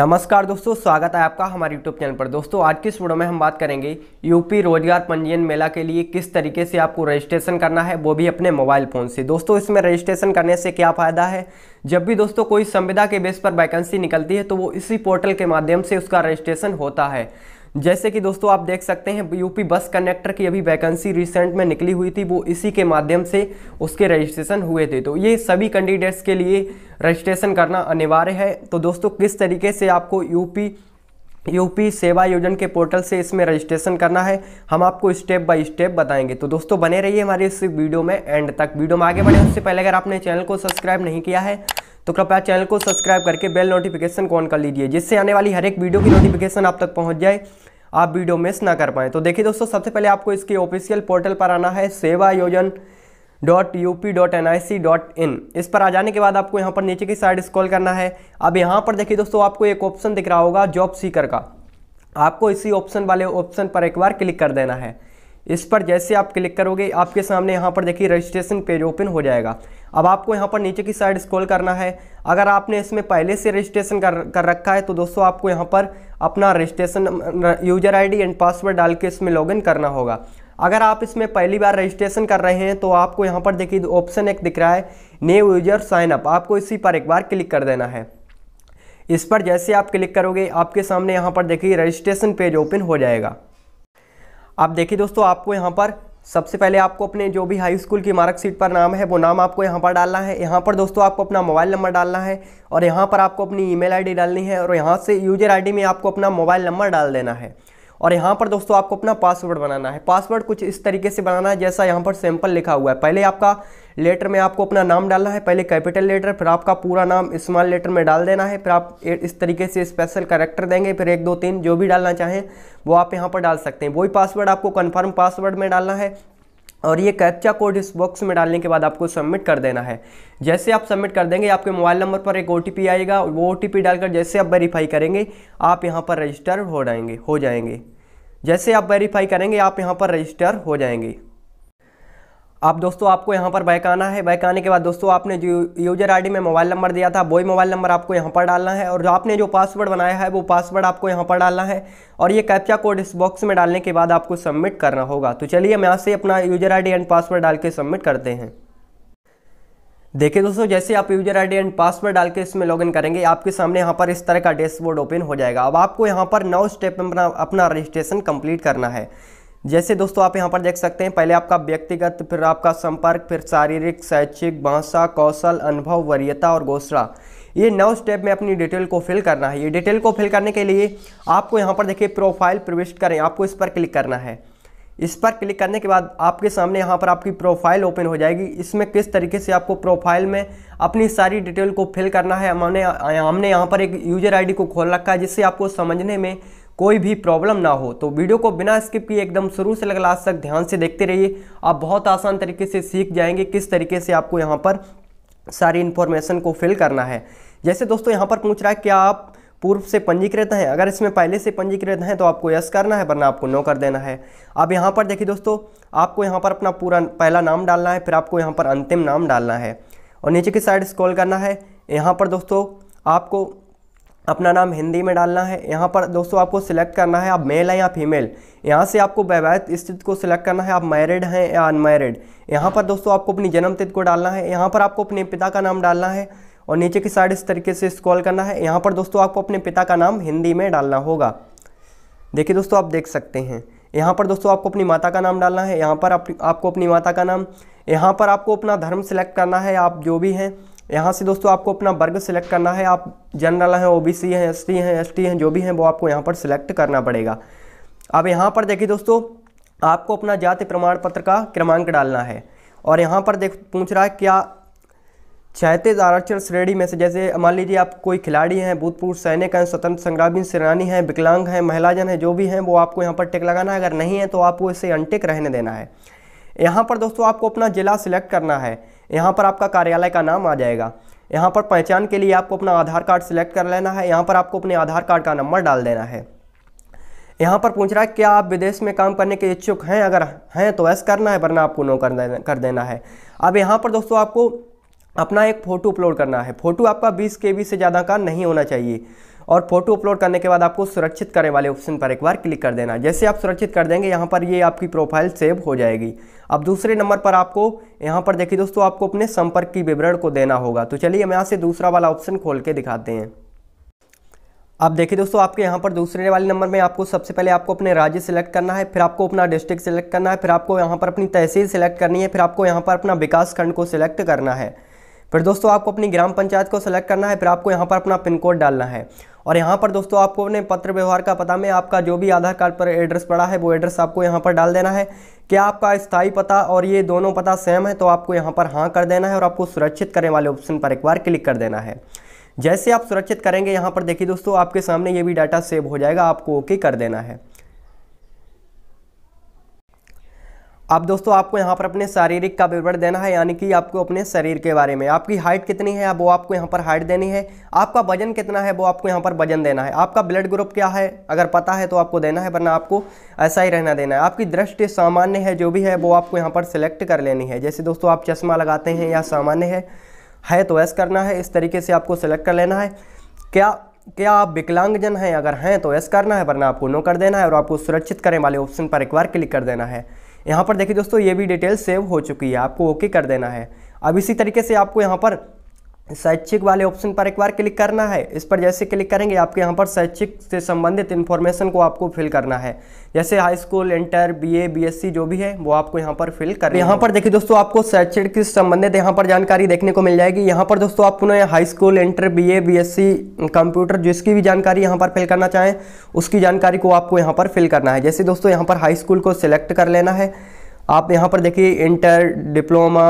नमस्कार दोस्तों स्वागत है आपका हमारे यूट्यूब चैनल पर दोस्तों आज की इस वीडियो में हम बात करेंगे यूपी रोजगार पंजीयन मेला के लिए किस तरीके से आपको रजिस्ट्रेशन करना है वो भी अपने मोबाइल फ़ोन से दोस्तों इसमें रजिस्ट्रेशन करने से क्या फ़ायदा है जब भी दोस्तों कोई संविदा के बेस पर वैकेंसी निकलती है तो वो इसी पोर्टल के माध्यम से उसका रजिस्ट्रेशन होता है जैसे कि दोस्तों आप देख सकते हैं यूपी बस कंडक्टर की अभी वैकेंसी रिसेंट में निकली हुई थी वो इसी के माध्यम से उसके रजिस्ट्रेशन हुए थे तो ये सभी कैंडिडेट्स के लिए रजिस्ट्रेशन करना अनिवार्य है तो दोस्तों किस तरीके से आपको यूपी यूपी सेवा योजन के पोर्टल से इसमें रजिस्ट्रेशन करना है हम आपको स्टेप बाय स्टेप बताएंगे तो दोस्तों बने रहिए हमारे इस वीडियो में एंड तक वीडियो में आगे बढ़े उससे पहले अगर आपने चैनल को सब्सक्राइब नहीं किया है तो कृपया चैनल को सब्सक्राइब करके बेल नोटिफिकेशन को ऑन कर लीजिए जिससे आने वाली हर एक वीडियो की नोटिफिकेशन आप तक पहुँच जाए आप वीडियो मिस ना कर पाएँ तो देखिए दोस्तों सबसे पहले आपको इसके ऑफिशियल पोर्टल पर आना है Seva Yojan dot U P dot N I C dot in इस पर आ जाने के बाद आपको यहाँ पर नीचे की साइड स्क्रॉल करना है अब यहाँ पर देखिए दोस्तों आपको एक ऑप्शन दिख रहा होगा जॉब सीकर का आपको इसी ऑप्शन वाले ऑप्शन पर एक बार क्लिक कर देना है इस पर जैसे आप क्लिक करोगे आपके सामने यहाँ पर देखिए रजिस्ट्रेशन पेज ओपन हो जाएगा अब आपको यहाँ पर नीचे की साइड स्क्रॉल करना है अगर आपने इसमें पहले से रजिस्ट्रेशन कर कर रखा है तो दोस्तों आपको यहाँ पर अपना registration user ID and password डाल के इसमें लॉगिन करना होगा अगर आप इसमें पहली बार रजिस्ट्रेशन कर रहे हैं तो आपको यहाँ पर देखिए ऑप्शन एक दिख रहा है न्यू यूजर साइन अप आपको इसी पर एक बार क्लिक कर देना है इस पर जैसे आप क्लिक करोगे आपके सामने यहाँ पर देखिए रजिस्ट्रेशन पेज ओपन हो जाएगा आप देखिए दोस्तों आपको यहाँ पर सबसे पहले आपको अपने जो भी हाई स्कूल की मार्कशीट पर नाम है वो नाम आपको यहाँ पर डालना है यहाँ पर दोस्तों आपको अपना मोबाइल नंबर डालना है और यहाँ पर आपको अपनी ईमेल आईडी डालनी है और यहाँ से यूजर आईडी में आपको अपना मोबाइल नंबर डाल देना है और यहाँ पर दोस्तों आपको अपना पासवर्ड बनाना है पासवर्ड कुछ इस तरीके से बनाना है जैसा यहाँ पर सैम्पल लिखा हुआ है पहले आपका लेटर में आपको अपना नाम डालना है पहले कैपिटल लेटर फिर आपका पूरा नाम स्मॉल लेटर में डाल देना है फिर आप इस तरीके से स्पेशल करेक्टर देंगे फिर एक दो तीन जो भी डालना चाहें वो आप यहाँ पर डाल सकते हैं वही पासवर्ड आपको कन्फर्म पासवर्ड में डालना है और ये कैप्चा कोड इस बॉक्स में डालने के बाद आपको सबमिट कर देना है जैसे आप सबमिट कर देंगे आपके मोबाइल नंबर पर एक ओ आएगा वो ओ डालकर जैसे आप वेरीफाई करेंगे आप यहाँ पर रजिस्टर हो जाएंगे हो जाएंगे जैसे आप वेरीफाई करेंगे आप यहाँ पर रजिस्टर हो जाएंगे आप दोस्तों आपको यहाँ पर बैक आना है बैक आने के बाद दोस्तों आपने जो यूजर आईडी में मोबाइल नंबर दिया था वही मोबाइल नंबर आपको यहाँ पर डालना है और जो आपने जो पासवर्ड बनाया है वो पासवर्ड आपको यहाँ पर डालना है और ये कैप्चा कोड इस बॉक्स में डालने के बाद आपको सबमिट करना होगा तो चलिए हम यहाँ से अपना यूजर आई एंड पासवर्ड डाल के सबमिट करते हैं देखिए दोस्तों जैसे आप यूजर आईडी एंड पासवर्ड डाल के इसमें लॉगिन करेंगे आपके सामने यहाँ पर इस तरह का डैशबोर्ड ओपन हो जाएगा अब आपको यहाँ पर नौ स्टेप में अपना रजिस्ट्रेशन कंप्लीट करना है जैसे दोस्तों आप यहाँ पर देख सकते हैं पहले आपका व्यक्तिगत फिर आपका संपर्क फिर शारीरिक शैक्षिक भाषा कौशल अनुभव वरीयता और घोषणा ये नौ स्टेप में अपनी डिटेल को फिल करना है ये डिटेल को फिल करने के लिए आपको यहाँ पर देखिए प्रोफाइल प्रविष्ट करें आपको इस पर क्लिक करना है इस पर क्लिक करने के बाद आपके सामने यहाँ पर आपकी प्रोफाइल ओपन हो जाएगी इसमें किस तरीके से आपको प्रोफाइल में अपनी सारी डिटेल को फिल करना है हमने हमने यहाँ पर एक यूजर आईडी को खोल रखा है जिससे आपको समझने में कोई भी प्रॉब्लम ना हो तो वीडियो को बिना स्किप किए एकदम शुरू से लगा लास्ट तक ध्यान से देखते रहिए आप बहुत आसान तरीके से सीख जाएंगे किस तरीके से आपको यहाँ पर सारी इन्फॉर्मेशन को फिल करना है जैसे दोस्तों यहाँ पर पूछ रहा है क्या आप पूर्व से पंजीकृत हैं अगर इसमें पहले से पंजीकृत हैं तो आपको यस करना है वरना आपको नो कर देना है अब यहाँ पर देखिए दोस्तों आपको यहाँ पर अपना पूरा पहला नाम डालना है फिर आपको यहाँ पर अंतिम नाम डालना है और नीचे की साइड स्क्रॉल करना है यहाँ पर दोस्तों आपको अपना नाम हिंदी में डालना है यहाँ पर दोस्तों आपको सिलेक्ट करना है आप मेल हैं या फीमेल यहाँ से आपको वैवाहिक स्थिति को सिलेक्ट करना है आप मैरिड हैं या अनमैरिड यहाँ पर दोस्तों आपको अपनी जन्म तिथि को डालना है यहाँ पर आपको अपने पिता का नाम डालना है और नीचे की साइड इस तरीके से स्क्रॉल करना है यहाँ पर दोस्तों आपको अपने पिता का नाम हिंदी में डालना होगा देखिए दोस्तों आप देख सकते हैं यहाँ पर दोस्तों आपको अपनी माता का नाम डालना है यहाँ पर आपको अपनी माता का नाम यहाँ पर आपको अपना धर्म सिलेक्ट करना है आप जो भी हैं यहाँ से दोस्तों आपको अपना वर्ग सिलेक्ट करना है आप जनरल हैं ओबीसी हैं एसटी हैं एसटी हैं जो भी हैं वो आपको यहाँ पर सिलेक्ट करना पड़ेगा अब यहाँ पर देखिए दोस्तों आपको अपना जाति प्रमाण पत्र का क्रमांक डालना है और यहाँ पर देख पूछ रहा है क्या क्षैतिज आरक्षण श्रेणी में से जैसे मान लीजिए आप कोई खिलाड़ी हैं भूतपूर्व सैनिक हैं स्वतंत्र संग्रामी सेनानी हैं विकलांग हैं महिलाजन हैं जो भी हैं वो आपको यहाँ पर टिक लगाना है अगर नहीं है तो आपको इसे अनटिक रहने देना है यहाँ पर दोस्तों आपको अपना ज़िला सिलेक्ट करना है यहाँ पर आपका कार्यालय का नाम आ जाएगा यहाँ पर पहचान के लिए आपको अपना आधार कार्ड सेलेक्ट कर लेना है यहाँ पर आपको अपने आधार कार्ड का नंबर डाल देना है यहाँ पर पूछ रहा है क्या आप विदेश में काम करने के इच्छुक हैं अगर हैं तो ऐसा करना है वरना आपको नो कर देना कर देना है अब यहाँ पर दोस्तों आपको अपना एक फ़ोटो अपलोड करना है फ़ोटो आपका 20 के से ज़्यादा का नहीं होना चाहिए और फोटो अपलोड करने के बाद आपको सुरक्षित करने वाले ऑप्शन पर एक बार क्लिक कर देना जैसे आप सुरक्षित कर देंगे यहाँ पर ये आपकी प्रोफाइल सेव हो जाएगी अब दूसरे नंबर पर आपको यहाँ पर देखिए दोस्तों आपको अपने संपर्क की विवरण को देना होगा तो चलिए हम यहाँ से दूसरा वाला ऑप्शन खोल के दिखाते हैं आप देखिए दोस्तों आपके यहाँ पर दूसरे वाले नंबर में आपको सबसे पहले आपको अपने राज्य सेलेक्ट करना है फिर आपको अपना डिस्ट्रिक्ट सेलेक्ट करना है फिर आपको यहाँ पर अपनी तहसील सेलेक्ट करनी है फिर आपको यहाँ पर अपना विकास खंड को सिलेक्ट करना है फिर दोस्तों आपको अपनी ग्राम पंचायत को सेलेक्ट करना है फिर आपको यहाँ पर अपना पिन कोड डालना है और यहाँ पर दोस्तों आपको अपने पत्र व्यवहार का पता में आपका जो भी आधार कार्ड पर एड्रेस पड़ा है वो एड्रेस आपको यहाँ पर डाल देना है क्या आपका स्थायी पता और ये दोनों पता सेम है तो आपको यहाँ पर हाँ कर देना है और आपको सुरक्षित करने वाले ऑप्शन पर एक बार क्लिक कर देना है जैसे आप सुरक्षित करेंगे यहाँ पर देखिए दोस्तों आपके सामने ये भी डाटा सेव हो जाएगा आपको ओके कर देना है अब दोस्तों आपको यहाँ पर अपने शारीरिक का विवरण देना है यानी कि आपको अपने शरीर के बारे में आपकी हाइट कितनी है वो आपको यहाँ पर हाइट देनी है आपका वजन कितना है वो आपको यहाँ पर वजन देना है आपका ब्लड ग्रुप क्या है अगर पता है तो आपको देना है वरना आपको ऐसा ही रहना देना है आपकी दृष्टि सामान्य है जो भी है वो आपको यहाँ पर सिलेक्ट कर लेनी है जैसे दोस्तों आप चश्मा लगाते हैं या सामान्य है है तो ऐसा करना है इस तरीके से आपको सेलेक्ट कर लेना है क्या क्या आप विकलांगजन हैं अगर हैं तो ऐस करना है वरना आपको नो कर देना है और आपको सुरक्षित करने वाले ऑप्शन पर एक बार क्लिक कर देना है यहाँ पर देखिए दोस्तों ये भी डिटेल सेव हो चुकी है आपको ओके कर देना है अब इसी तरीके से आपको यहाँ पर शैक्षिक वाले ऑप्शन पर एक बार क्लिक करना है इस पर जैसे क्लिक करेंगे आपके यहाँ पर शैक्षिक से संबंधित इन्फॉर्मेशन को आपको फिल करना है जैसे high school inter BA BSc जो भी है वो आपको यहाँ पर फिल कर यहाँ पर देखिए दोस्तों आपको शैक्षिक से संबंधित यहाँ पर जानकारी देखने को मिल जाएगी यहाँ पर दोस्तों आप पुनः high school inter B A computer जिसकी भी जानकारी यहाँ पर फिल करना चाहें उसकी जानकारी को आपको यहाँ पर फिल करना है जैसे दोस्तों यहाँ पर हाई स्कूल को सिलेक्ट कर लेना है आप यहाँ पर देखिए इंटर डिप्लोमा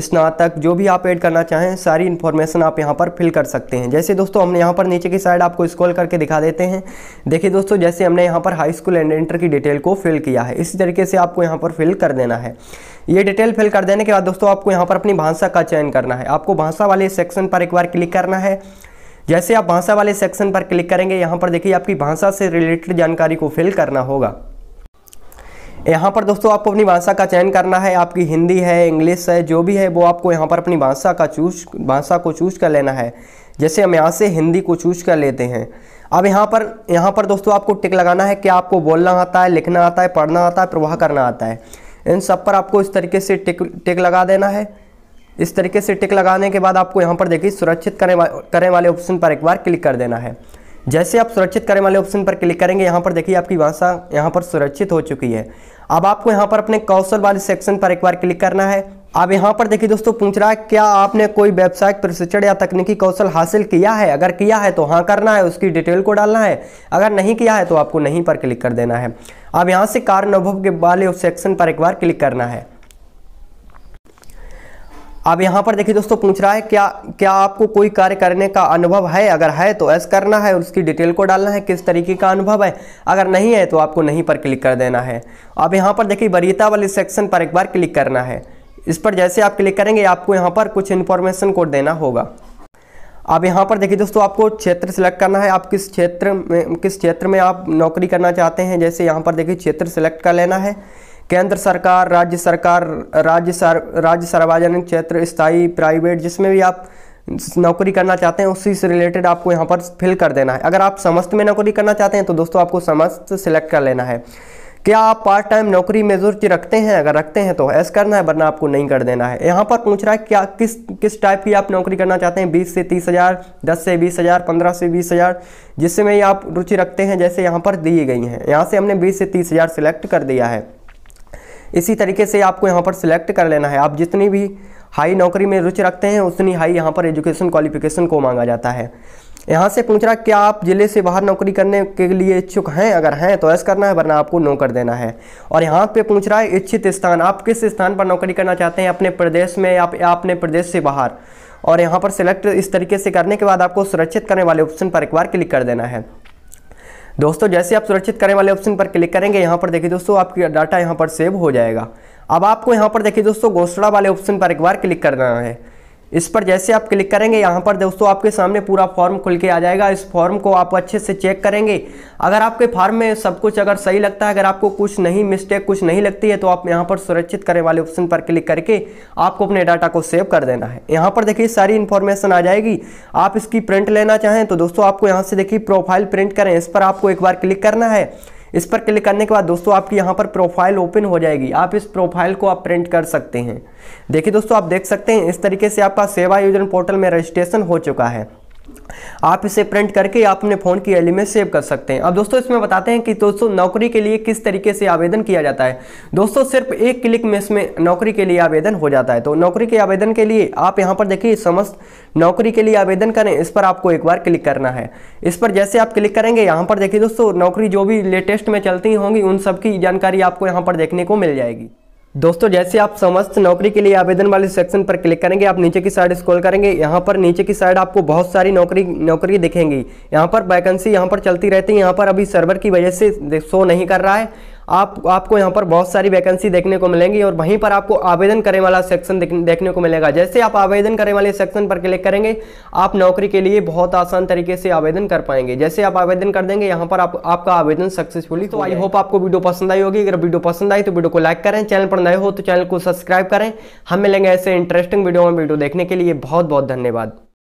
स्नातक जो भी आप ऐड करना चाहें सारी इन्फॉर्मेशन आप यहाँ पर फिल कर सकते हैं जैसे दोस्तों हमने यहाँ पर नीचे की साइड आपको स्क्रॉल करके दिखा देते हैं देखिए दोस्तों जैसे हमने यहाँ पर हाई स्कूल एंड इंटर की डिटेल को फिल किया है इसी तरीके से आपको यहाँ पर फिल कर देना है ये डिटेल फिल कर देने के बाद दोस्तों आपको यहाँ पर अपनी भाषा का चयन करना है आपको भाषा वाले सेक्शन पर एक बार क्लिक करना है जैसे आप भाषा वाले सेक्शन पर क्लिक करेंगे यहाँ पर देखिए आपकी भाषा से रिलेटेड जानकारी को फिल करना होगा यहाँ पर दोस्तों आपको अपनी भाषा का चयन करना है आपकी हिंदी है इंग्लिश है जो भी है वो आपको यहाँ पर अपनी भाषा का चूज भाषा को चूज कर लेना है जैसे हम यहाँ से हिंदी को चूज कर लेते हैं अब यहाँ पर यहाँ पर दोस्तों आपको टिक लगाना है कि आपको बोलना आता है लिखना आता है पढ़ना आता है प्रवाह करना आता है इन सब पर आपको इस तरीके से टिक टिक लगा देना है इस तरीके से टिक लगाने के बाद आपको यहाँ पर देखिए सुरक्षित करें वा, वाले ऑप्शन पर एक बार क्लिक कर देना है जैसे आप सुरक्षित करने वाले ऑप्शन पर क्लिक करेंगे यहाँ पर देखिए आपकी भाषा यहाँ पर सुरक्षित हो चुकी है अब आपको यहाँ पर अपने कौशल वाले सेक्शन पर एक बार क्लिक करना है अब यहाँ पर देखिए दोस्तों पूछ रहा है क्या आपने कोई व्यावसायिक प्रशिक्षण या तकनीकी कौशल हासिल किया है अगर किया है तो हाँ करना है उसकी डिटेल को डालना है अगर नहीं किया है तो आपको नहीं पर क्लिक कर देना है अब यहाँ से कार्य अनुभव के वाले सेक्शन पर एक बार क्लिक करना है अब यहाँ पर देखिए दोस्तों पूछ रहा है क्या क्या आपको कोई कार्य करने का अनुभव है अगर है तो ऐसा करना है उसकी डिटेल को डालना है किस तरीके का अनुभव है अगर नहीं है तो आपको नहीं पर क्लिक कर देना है अब यहाँ पर देखिए वरीयता वाले सेक्शन पर एक बार क्लिक करना है इस पर जैसे आप क्लिक करेंगे आपको यहाँ पर कुछ इन्फॉर्मेशन कोड देना होगा अब यहाँ पर देखिए दोस्तों आपको क्षेत्र सेलेक्ट करना है आप किस क्षेत्र में किस क्षेत्र में आप नौकरी करना चाहते हैं जैसे यहाँ पर देखिए क्षेत्र सेलेक्ट कर लेना है केंद्र सरकार राज्य सरकार राज्य सर राज्य सार्वजनिक क्षेत्र स्थायी प्राइवेट जिसमें भी आप नौकरी करना चाहते हैं उसी से रिलेटेड आपको यहाँ पर फिल कर देना है अगर आप समस्त में नौकरी करना चाहते हैं तो दोस्तों आपको समस्त सिलेक्ट कर लेना है क्या आप पार्ट टाइम नौकरी में रुचि रखते हैं अगर रखते हैं तो ऐसा करना है वरना आपको नहीं कर देना है यहाँ पर पूछ रहा है क्या किस किस टाइप की आप नौकरी करना चाहते हैं बीस से तीस हज़ार दस से बीस हज़ार पंद्रह से बीस हज़ार जिसमें आप रुचि रखते हैं जैसे यहाँ पर दी गई हैं यहाँ से हमने बीस से तीस हज़ार सेलेक्ट कर दिया है इसी तरीके से आपको यहाँ पर सिलेक्ट कर लेना है आप जितनी भी हाई नौकरी में रुचि रखते हैं उतनी हाई यहाँ पर एजुकेशन क्वालिफिकेशन को मांगा जाता है यहाँ से पूछ रहा क्या आप ज़िले से बाहर नौकरी करने के लिए इच्छुक हैं अगर हैं तो ऐसा करना है वरना आपको नो कर देना है और यहाँ पे पूछ रहा है इच्छित स्थान आप किस स्थान पर नौकरी करना चाहते हैं अपने प्रदेश में या अपने प्रदेश से बाहर और यहाँ पर सिलेक्ट इस तरीके से करने के बाद आपको सुरक्षित करने वाले ऑप्शन पर एक बार क्लिक कर देना है दोस्तों जैसे आप सुरक्षित करने वाले ऑप्शन पर क्लिक करेंगे यहाँ पर देखिए दोस्तों आपका डाटा यहाँ पर सेव हो जाएगा अब आपको यहाँ पर देखिए दोस्तों घोषणा वाले ऑप्शन पर एक बार क्लिक करना है इस पर जैसे आप क्लिक करेंगे यहाँ पर दोस्तों आपके सामने पूरा फॉर्म खुल के आ जाएगा इस फॉर्म को आप अच्छे से चेक करेंगे अगर आपके फार्म में सब कुछ अगर सही लगता है अगर आपको कुछ नहीं मिस्टेक कुछ नहीं लगती है तो आप यहाँ पर सुरक्षित करने वाले ऑप्शन पर क्लिक करके आपको अपने डाटा को सेव कर देना है यहाँ पर देखिए सारी इन्फॉर्मेशन आ जाएगी आप इसकी प्रिंट लेना चाहें तो दोस्तों आपको यहाँ से देखिए प्रोफाइल प्रिंट करें इस पर आपको एक बार क्लिक करना है इस पर क्लिक करने के बाद दोस्तों आपकी यहाँ पर प्रोफाइल ओपन हो जाएगी आप इस प्रोफाइल को आप प्रिंट कर सकते हैं देखिए दोस्तों आप देख सकते हैं इस तरीके से आपका सेवा योजन पोर्टल में रजिस्ट्रेशन हो चुका है आप इसे प्रिंट करके आप अपने फ़ोन की एल में सेव कर सकते हैं अब दोस्तों इसमें बताते हैं कि दोस्तों नौकरी के लिए किस तरीके से आवेदन किया जाता है दोस्तों सिर्फ एक क्लिक में इसमें नौकरी के लिए आवेदन हो जाता है तो नौकरी के आवेदन के लिए आप यहाँ पर देखिए समस्त नौकरी के लिए आवेदन करें इस पर आपको एक बार क्लिक करना है इस पर जैसे आप क्लिक करेंगे यहाँ पर देखिए दोस्तों नौकरी जो भी लेटेस्ट में चलती होंगी उन सबकी जानकारी आपको यहाँ पर देखने को मिल जाएगी दोस्तों जैसे आप समस्त नौकरी के लिए आवेदन वाले सेक्शन पर क्लिक करेंगे आप नीचे की साइड स्क्रॉल करेंगे यहाँ पर नीचे की साइड आपको बहुत सारी नौकरी नौकरी दिखेंगी यहाँ पर वैकेंसी यहाँ पर चलती रहती है यहाँ पर अभी सर्वर की वजह से शो नहीं कर रहा है आप आपको यहाँ पर बहुत सारी वैकेंसी देखने को मिलेंगी और वहीं पर आपको आवेदन करने वाला सेक्शन देखने को मिलेगा जैसे आप आवेदन करने वाले सेक्शन पर क्लिक करेंगे आप नौकरी के लिए बहुत आसान तरीके से आवेदन कर पाएंगे जैसे आप आवेदन कर देंगे यहाँ पर आप, आपका आवेदन सक्सेसफुली तो आई होप आपको वीडियो पसंद आई होगी अगर वीडियो पसंद आई तो वीडियो को लाइक करें चैनल पर नए हो तो चैनल को सब्सक्राइब करें हम मिलेंगे ऐसे इंटरेस्टिंग वीडियो में वीडियो देखने के लिए बहुत बहुत धन्यवाद